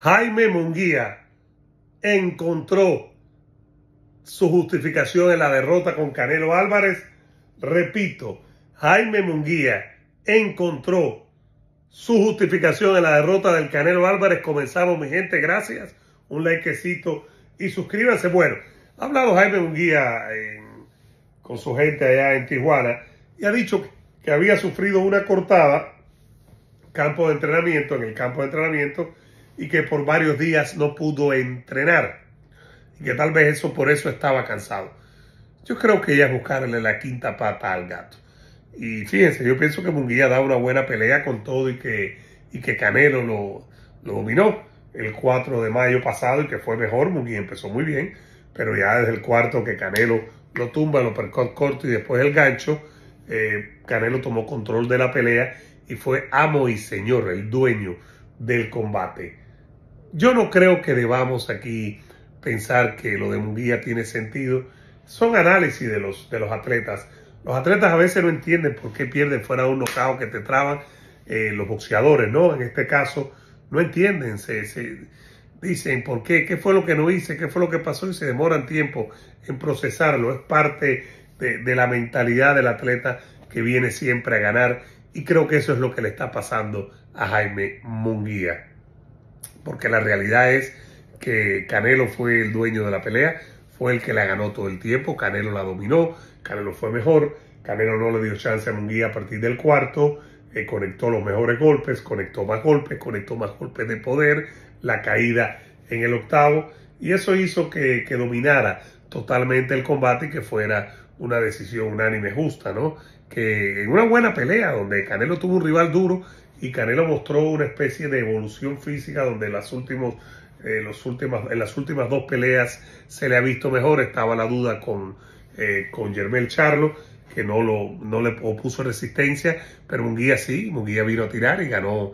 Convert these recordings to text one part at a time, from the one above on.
Jaime Munguía encontró su justificación en la derrota con Canelo Álvarez. Repito, Jaime Munguía encontró su justificación en la derrota del Canelo Álvarez. Comenzamos, mi gente, gracias. Un likecito y suscríbanse. Bueno, ha hablado Jaime Munguía con su gente allá en Tijuana y ha dicho que había sufrido una cortada campo de entrenamiento, en el campo de entrenamiento y que por varios días no pudo entrenar y que tal vez eso por eso estaba cansado. Yo creo que ella es buscarle la quinta pata al gato. Y fíjense, yo pienso que Munguía da una buena pelea con todo y que, y que Canelo lo, dominó el 4 de mayo pasado y que fue mejor. Munguía empezó muy bien, pero ya desde el cuarto que Canelo lo tumba, lo percó corto y después el gancho, eh, Canelo tomó control de la pelea y fue amo y señor, el dueño del combate. Yo no creo que debamos aquí pensar que lo de Munguía tiene sentido. Son análisis de los, de los atletas. Los atletas a veces no entienden por qué pierden fuera de un knockout que te traban eh, los boxeadores, ¿no? En este caso, no entienden. Se, dicen por qué, qué fue lo que no hice, qué fue lo que pasó y se demoran tiempo en procesarlo. Es parte de, de la mentalidad del atleta que viene siempre a ganar y creo que eso es lo que le está pasando a Jaime Munguía porque la realidad es que Canelo fue el dueño de la pelea, fue el que la ganó todo el tiempo, Canelo la dominó, Canelo fue mejor, Canelo no le dio chance a Munguía a partir del cuarto, eh, conectó los mejores golpes, conectó más golpes, conectó más golpes de poder, la caída en el octavo, y eso hizo que, que dominara totalmente el combate y que fuera una decisión unánime justa, ¿no? Que en una buena pelea donde Canelo tuvo un rival duro y Canelo mostró una especie de evolución física donde las últimos, eh, los últimas, en las últimas dos peleas se le ha visto mejor. Estaba la duda con, eh, con Germel Charlo, que no, lo, no le puso resistencia, pero Munguía sí, Munguía vino a tirar y ganó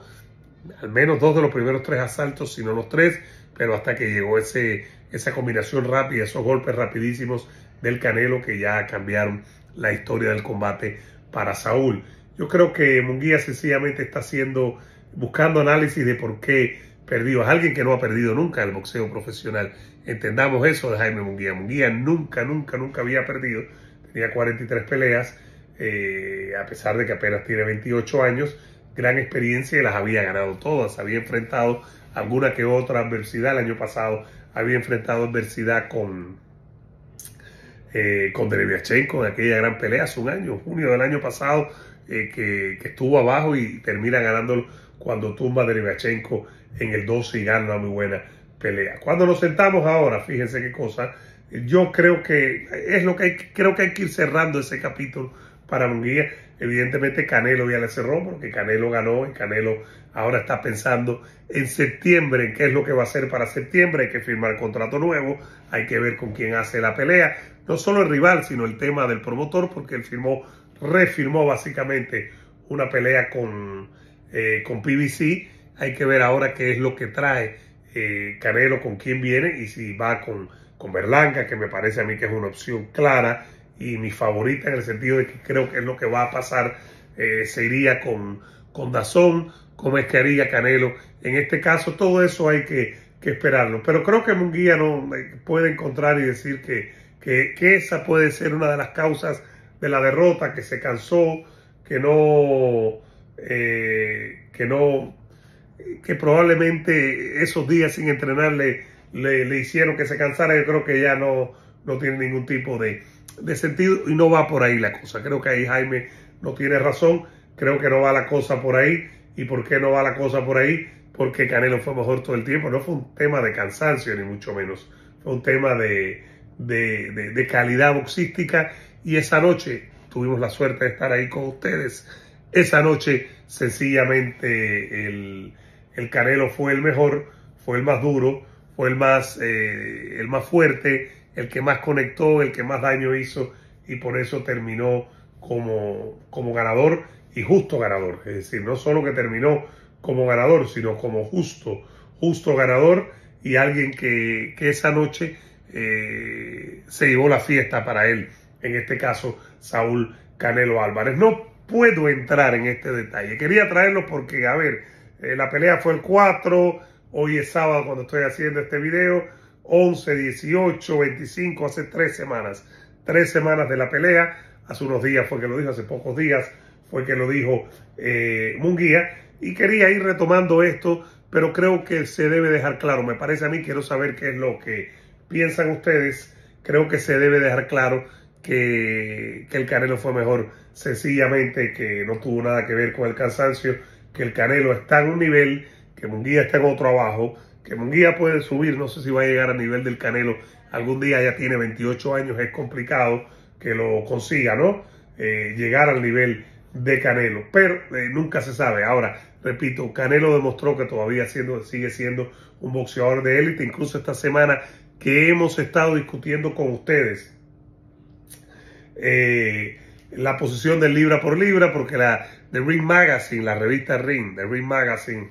al menos dos de los primeros tres asaltos, si no los tres, pero hasta que llegó ese, esa combinación rápida, esos golpes rapidísimos del Canelo que ya cambiaron la historia del combate para Saúl. Yo creo que Munguía sencillamente está haciendo, buscando análisis de por qué perdió. Es alguien que no ha perdido nunca el boxeo profesional. Entendamos eso de Jaime Munguía. Munguía nunca, nunca, nunca había perdido. Tenía 43 peleas, eh, a pesar de que apenas tiene 28 años. Gran experiencia y las había ganado todas. Había enfrentado alguna que otra adversidad. El año pasado había enfrentado adversidad con, eh, con Derevyachenko en aquella gran pelea hace un año, junio del año pasado eh, que, estuvo abajo y termina ganándolo cuando tumba a en el 12 y gana una muy buena pelea. Cuando nos sentamos ahora, fíjense qué cosa, yo creo que es lo que hay, creo que hay que ir cerrando ese capítulo para Munguía. Evidentemente Canelo ya le cerró porque Canelo ganó y Canelo ahora está pensando en septiembre, en qué es lo que va a hacer para septiembre, hay que firmar contrato nuevo, hay que ver con quién hace la pelea, no solo el rival, sino el tema del promotor porque él firmó refirmó básicamente una pelea con, eh, con PBC. Hay que ver ahora qué es lo que trae eh, Canelo, con quién viene y si va con, con Berlanga, que me parece a mí que es una opción clara y mi favorita en el sentido de que creo que es lo que va a pasar. Eh, se iría con, con Dazón, cómo es que haría Canelo. En este caso, todo eso hay que, esperarlo. Pero creo que Munguía no puede encontrar y decir que, que esa puede ser una de las causas de la derrota, que se cansó, que no, eh, que no, que probablemente esos días sin entrenar le, hicieron que se cansara, yo creo que ya no, no tiene ningún tipo de, sentido y no va por ahí la cosa. Creo que ahí Jaime no tiene razón, creo que no va la cosa por ahí. ¿Y por qué no va la cosa por ahí? Porque Canelo fue mejor todo el tiempo, no fue un tema de cansancio ni mucho menos, fue un tema de calidad boxística y esa noche tuvimos la suerte de estar ahí con ustedes. Esa noche sencillamente el, el Canelo fue el mejor, fue el más duro, fue el más, eh, el más fuerte, el que más conectó, el que más daño hizo y por eso terminó como, como ganador y justo ganador. Es decir, no solo que terminó como ganador, sino como justo, justo ganador y alguien que, que esa noche eh, se llevó la fiesta para él en este caso Saúl Canelo Álvarez. No puedo entrar en este detalle. Quería traerlo porque, a ver, eh, la pelea fue el 4, hoy es sábado cuando estoy haciendo este video, 11, 18, 25, hace tres semanas. Tres semanas de la pelea, hace unos días fue que lo dijo, hace pocos días fue que lo dijo eh, Munguía. Y quería ir retomando esto, pero creo que se debe dejar claro. Me parece a mí, quiero saber qué es lo que piensan ustedes. Creo que se debe dejar claro que, que, el Canelo fue mejor. Sencillamente que no tuvo nada que ver con el cansancio, que el Canelo está en un nivel, que Munguía está en otro abajo, que Munguía puede subir, no sé si va a llegar al nivel del Canelo. Algún día ya tiene 28 años, es complicado que lo consiga, ¿no? Eh, llegar al nivel de Canelo, pero eh, nunca se sabe. Ahora, repito, Canelo demostró que todavía siendo, sigue siendo un boxeador de élite, incluso esta semana que hemos estado discutiendo con ustedes eh, la posición del libra por libra, porque la de Ring Magazine, la revista Ring, de Ring Magazine,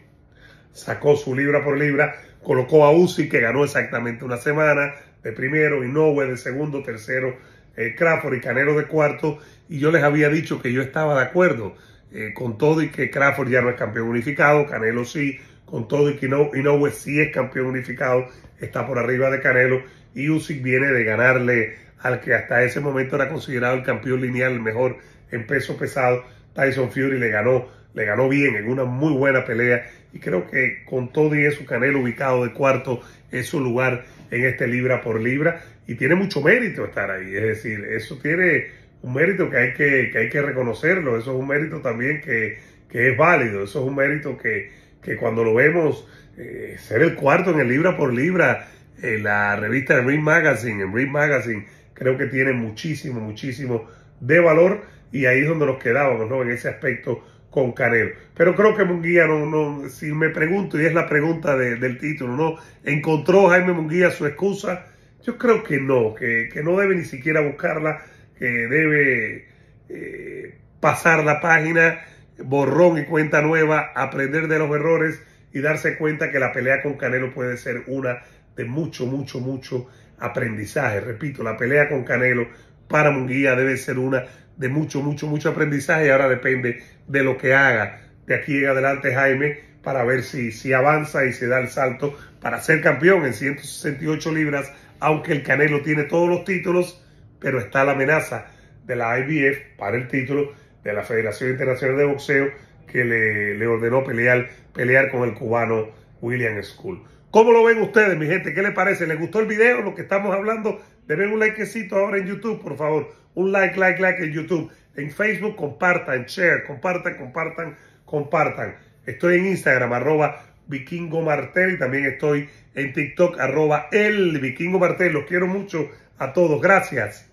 sacó su libra por libra, colocó a Uzi, que ganó exactamente una semana, de primero, Inoue de segundo, tercero, eh, Crawford y Canelo de cuarto, y yo les había dicho que yo estaba de acuerdo eh, con todo y que Crawford ya no es campeón unificado, Canelo sí, con todo y que Inoue sí es campeón unificado, está por arriba de Canelo, y Usyk viene de ganarle al que hasta ese momento era considerado el campeón lineal, mejor en peso pesado. Tyson Fury le ganó, le ganó bien en una muy buena pelea y creo que con todo y eso Canelo ubicado de cuarto es su lugar en este libra por libra y tiene mucho mérito estar ahí, es decir, eso tiene un mérito que hay que, hay que reconocerlo, eso es un mérito también que, es válido, eso es un mérito que, que cuando lo vemos eh, ser el cuarto en el libra por libra, en eh, la revista Ring Magazine, en Ring Magazine, creo que tiene muchísimo, muchísimo de valor y ahí es donde nos quedábamos, ¿no? En ese aspecto con Canelo. Pero creo que Munguía no, no si me pregunto, y es la pregunta del título, ¿no? ¿Encontró Jaime Munguía su excusa? Yo creo que no, que, no debe ni siquiera buscarla, que debe eh, pasar la página, borrón y cuenta nueva, aprender de los errores y darse cuenta que la pelea con Canelo puede ser una de mucho, mucho, mucho aprendizaje. Repito, la pelea con Canelo para Munguía debe ser una de mucho, mucho, mucho aprendizaje ahora depende de lo que haga de aquí en adelante Jaime para ver si, si avanza y se da el salto para ser campeón en 168 libras, aunque el Canelo tiene todos los títulos, pero está la amenaza de la IBF para el título de la Federación Internacional de Boxeo que le, le ordenó pelear, pelear con el cubano William School. ¿Cómo lo ven ustedes, mi gente? ¿Qué les parece? ¿Les gustó el video? Lo que estamos hablando. Deben un likecito ahora en YouTube, por favor. Un like, like, like en YouTube. En Facebook, compartan, share, compartan, compartan, compartan. Estoy en Instagram, arroba Vikingo Martel y también estoy en TikTok, arroba el Vikingo Martel. Los quiero mucho a todos. Gracias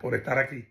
por estar aquí.